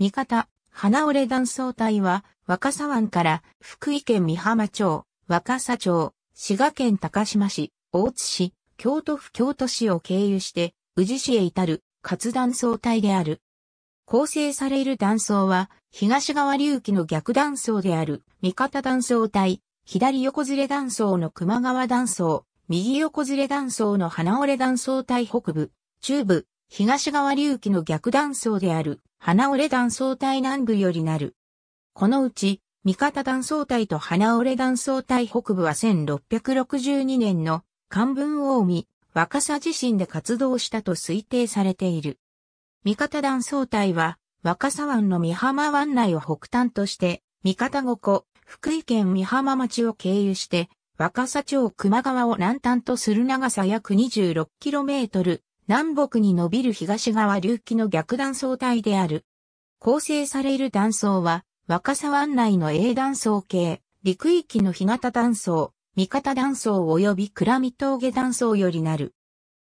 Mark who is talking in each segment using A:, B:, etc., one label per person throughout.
A: 味方、花折断層帯は、若狭湾から福井県美浜町、若狭町、滋賀県高島市、大津市、京都府京都市を経由して、宇治市へ至る活断層帯である。構成される断層は、東側流域の逆断層である、味方断層帯、左横ずれ断層の熊川断層、右横ずれ断層の花折断層帯北部、中部、東側流域の逆断層である、花折断層帯南部よりなる。このうち、三方断層帯と花折断層帯北部は1662年の漢文大見、若狭地震で活動したと推定されている。三方断層帯は、若狭湾の三浜湾内を北端として、三方五湖、福井県三浜町を経由して、若狭町熊川を南端とする長さ約 26km、南北に伸びる東側隆起の逆断層帯である。構成される断層は、若狭湾内の A 断層系、陸域の干潟断層、三方断層及び倉見峠断層よりなる。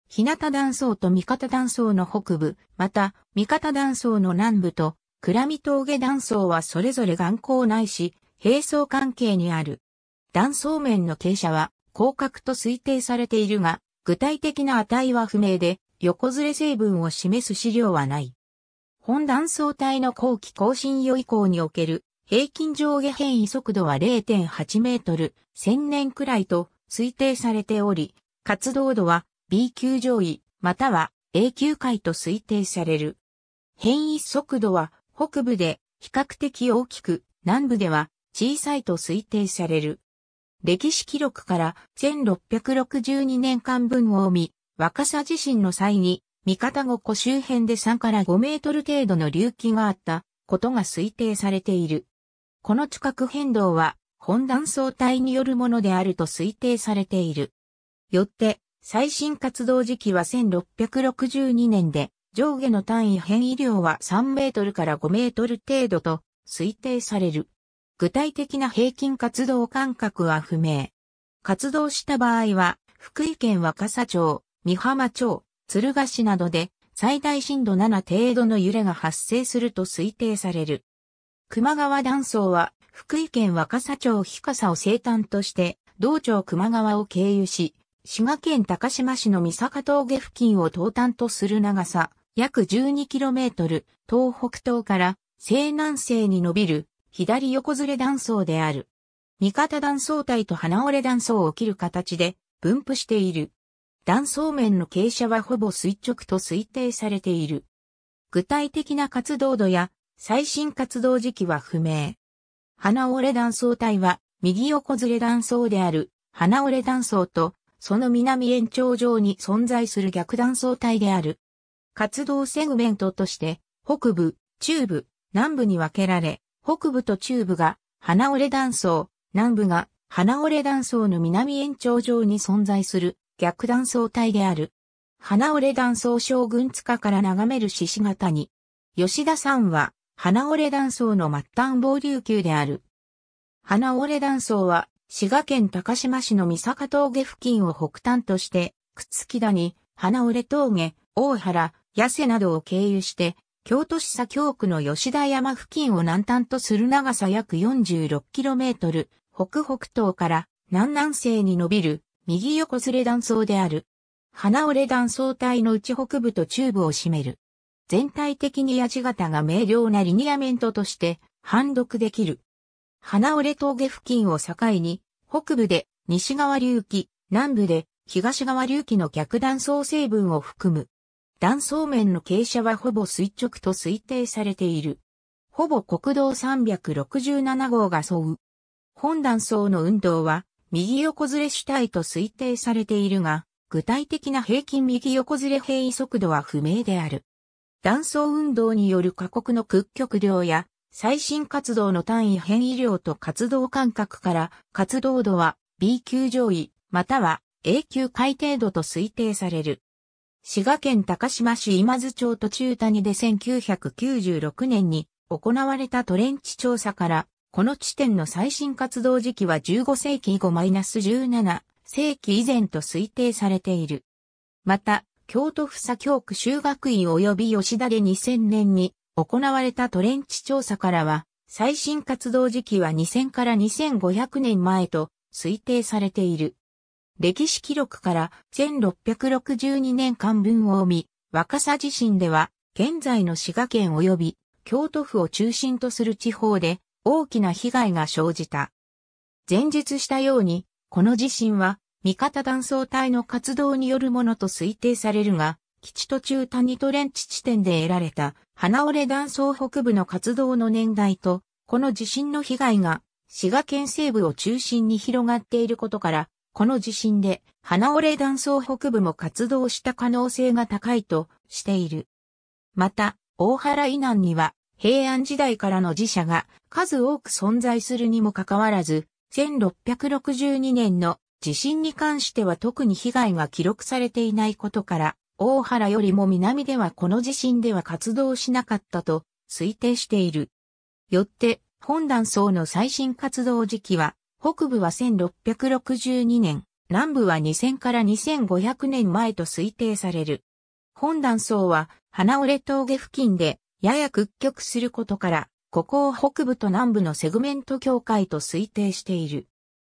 A: 日向断層と三方断層の北部、また三方断層の南部と倉見峠断層はそれぞれ眼光ないし、並走関係にある。断層面の傾斜は広角と推定されているが、具体的な値は不明で、横ずれ成分を示す資料はない。本断層帯の後期更新予以降における平均上下変異速度は0.8メートル、1000年くらいと推定されており、活動度は B 級上位、または A 級回と推定される。変異速度は北部で比較的大きく、南部では小さいと推定される。歴史記録から1662年間分を見、若さ地震の際に、三方五湖周辺で3から5メートル程度の隆起があったことが推定されている。この地殻変動は、本断層帯によるものであると推定されている。よって、最新活動時期は1662年で、上下の単位変異量は3メートルから5メートル程度と推定される。具体的な平均活動間隔は不明。活動した場合は、福井県若狭町、三浜町、鶴ヶ市などで最大震度7程度の揺れが発生すると推定される。熊川断層は福井県若狭町日笠を生誕として道庁熊川を経由し、滋賀県高島市の三坂峠付近を東端とする長さ約 12km 東北東から西南西に伸びる左横ずれ断層である。味方断層帯と鼻折れ断層を切る形で分布している。断層面の傾斜はほぼ垂直と推定されている。具体的な活動度や最新活動時期は不明。鼻折れ断層帯は右横ずれ断層である鼻折れ断層とその南延長上に存在する逆断層帯である。活動セグメントとして北部、中部、南部に分けられ、北部と中部が花折断層、南部が花折断層の南延長上に存在する逆断層帯である。花折断層将軍塚から眺める獅子型に、吉田さんは花折断層の末端防流球である。花折断層は滋賀県高島市の三坂峠付近を北端として、くつき谷、花折峠、大原、八瀬などを経由して、京都市左京区の吉田山付近を南端とする長さ約 46km、北北東から南南西に伸びる右横ずれ断層である。花折れ断層帯の内北部と中部を占める。全体的に八型が明瞭なリニアメントとして判読できる。花折れ峠付近を境に、北部で西側流域、南部で東側流域の逆断層成分を含む。断層面の傾斜はほぼ垂直と推定されている。ほぼ国道367号が沿う。本断層の運動は右横ずれ主体と推定されているが、具体的な平均右横ずれ変異速度は不明である。断層運動による過酷の屈曲量や最新活動の単位変異量と活動間隔から活動度は B 級上位または A 級海程度と推定される。滋賀県高島市今津町途中谷で1996年に行われたトレンチ調査から、この地点の最新活動時期は15世紀以後 -17 世紀以前と推定されている。また、京都府左京区修学院及び吉田で2000年に行われたトレンチ調査からは、最新活動時期は2000から2500年前と推定されている。歴史記録から1662年間分を見、若狭地震では、現在の滋賀県及び京都府を中心とする地方で大きな被害が生じた。前述したように、この地震は味方断層帯の活動によるものと推定されるが、基地途中谷トレンチ地点で得られた花折断層北部の活動の年代と、この地震の被害が滋賀県西部を中心に広がっていることから、この地震で、花折断層北部も活動した可能性が高いとしている。また、大原以南には、平安時代からの寺社が数多く存在するにもかかわらず、1662年の地震に関しては特に被害が記録されていないことから、大原よりも南ではこの地震では活動しなかったと推定している。よって、本断層の最新活動時期は北部は1662年、南部は2000から2500年前と推定される。本断層は、花折峠付近で、やや屈曲することから、ここを北部と南部のセグメント境界と推定している。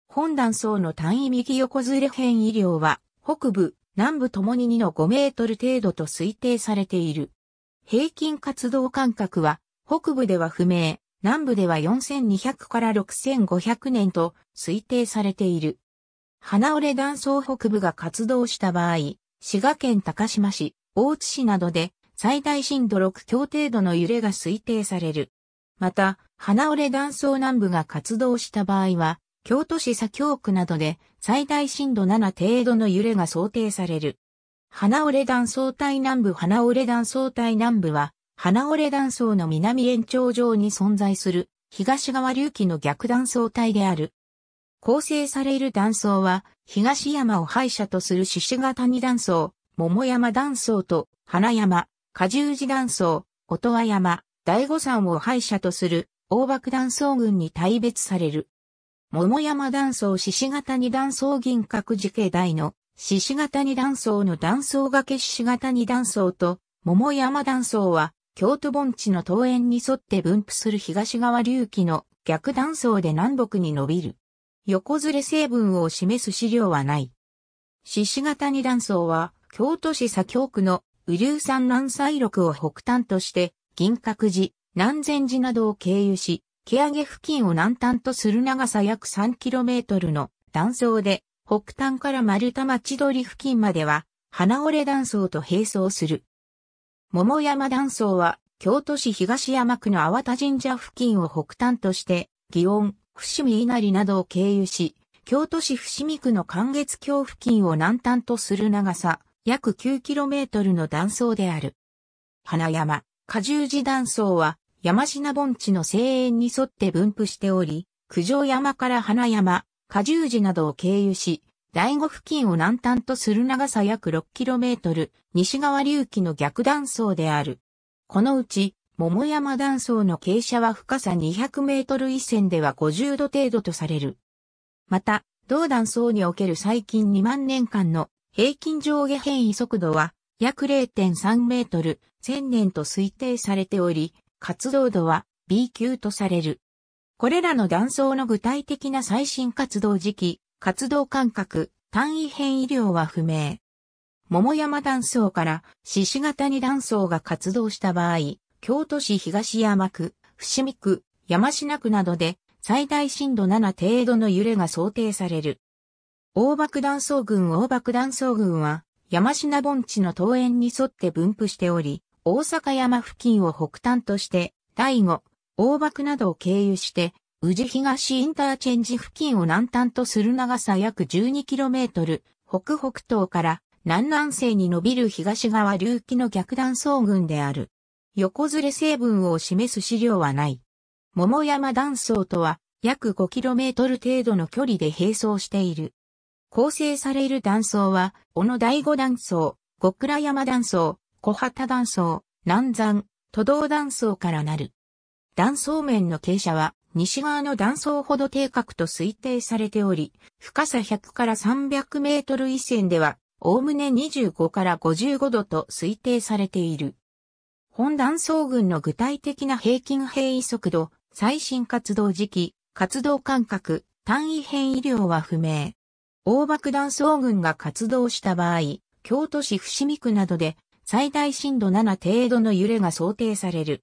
A: 本断層の単位右横ずれ辺医療は、北部、南部ともに2の5メートル程度と推定されている。平均活動間隔は、北部では不明、南部では4200から6500年と推定されている。花折断層北部が活動した場合、滋賀県高島市、大津市などで最大震度6強程度の揺れが推定される。また、花折断層南部が活動した場合は、京都市左京区などで最大震度7程度の揺れが想定される。花折断層帯南部花折断層帯南部は花折断層の南延長上に存在する東側隆起の逆断層帯である。構成される断層は、東山を敗者とする獅子型二断層、桃山断層と花山、果十字断層、音羽山、大醐山を敗者とする大爆断層群に大別される。桃山断層獅子型二断層銀閣寺系大の獅子型二断層の断層がけ獅子型二断層と桃山断層は京都盆地の東園に沿って分布する東側隆起の逆断層で南北に伸びる。横ずれ成分を示す資料はない。獅子型二断層は、京都市左京区の雨竜山南西麓を北端として、銀閣寺、南禅寺などを経由し、毛上付近を南端とする長さ約 3km の断層で、北端から丸田町通付近までは、花折断層と並走する。桃山断層は、京都市東山区の淡田神社付近を北端として、祇園、伏見稲荷などを経由し、京都市伏見区の関月橋付近を南端とする長さ、約 9km の断層である。花山、果樹寺断層は、山品盆地の西縁に沿って分布しており、九条山から花山、果樹寺などを経由し、第五付近を南端とする長さ約 6km、西側流域の逆断層である。このうち、桃山断層の傾斜は深さ200メートル線では50度程度とされる。また、同断層における最近2万年間の平均上下変異速度は約0.3メートル1000年と推定されており、活動度は B 級とされる。これらの断層の具体的な最新活動時期、活動間隔、単位変異量は不明。桃山断層から獅子型に断層が活動した場合、京都市東山区、伏見区、山科区などで最大震度7程度の揺れが想定される。大爆断層群大爆断層群は山科盆地の東園に沿って分布しており、大阪山付近を北端として、第5、大爆などを経由して宇治東インターチェンジ付近を南端とする長さ約 12km、北北東から南南西に伸びる東側流域の逆断層群である。横ずれ成分を示す資料はない。桃山断層とは約 5km 程度の距離で並走している。構成される断層は、小野第五断層、小倉山断層、小畑断層、南山、都道断層からなる。断層面の傾斜は西側の断層ほど低角と推定されており、深さ100から300メートル以線では、おおむね25から55度と推定されている。本断層群の具体的な平均変異速度、最新活動時期、活動間隔、単位変異量は不明。大爆断層群が活動した場合、京都市伏見区などで最大震度7程度の揺れが想定される。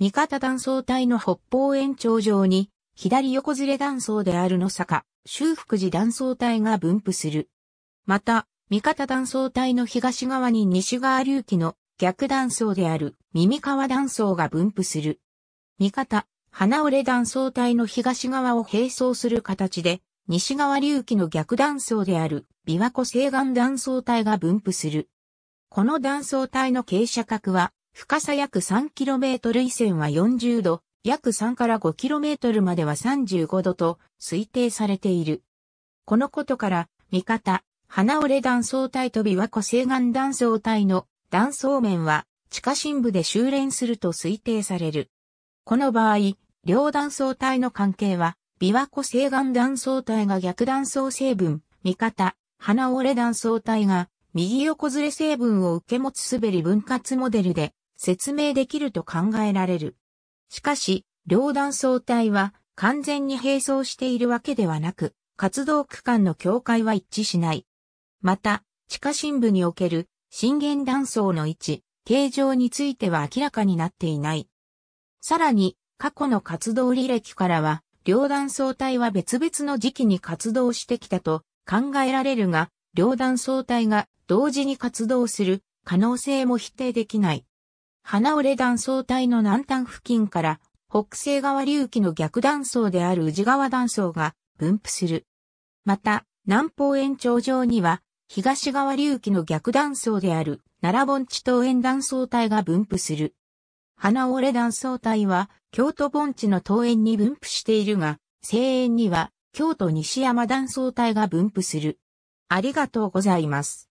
A: 味方断層帯の北方延長上に、左横ずれ断層である野坂、修福寺断層帯が分布する。また、味方断層帯の東側に西側流域の逆断層である耳川断層が分布する。味方、花折断層帯の東側を並走する形で、西側流域の逆断層である琵琶湖西岸断層帯が分布する。この断層帯の傾斜角は深さ約 3km 以線は40度、約3から 5km までは35度と推定されている。このことから、味方、花折断層帯と琵琶湖西岸断層帯の断層面は地下深部で修練すると推定される。この場合、両断層帯の関係は、琵琶湖西岸断層帯が逆断層成分、味方、花折断層帯が右横ずれ成分を受け持つ滑り分割モデルで、説明できると考えられる。しかし、両断層帯は完全に並走しているわけではなく、活動区間の境界は一致しない。また、地下深部における震源断層の位置、形状については明らかになっていない。さらに、過去の活動履歴からは、両断層帯は別々の時期に活動してきたと考えられるが、両断層帯が同時に活動する可能性も否定できない。花折断層帯の南端付近から北西側流域の逆断層である宇治川断層が分布する。また、南方延長上には東側流域の逆断層である奈良盆地東園断層帯が分布する。花折断層帯は京都盆地の東園に分布しているが、西延には京都西山断層帯が分布する。ありがとうございます。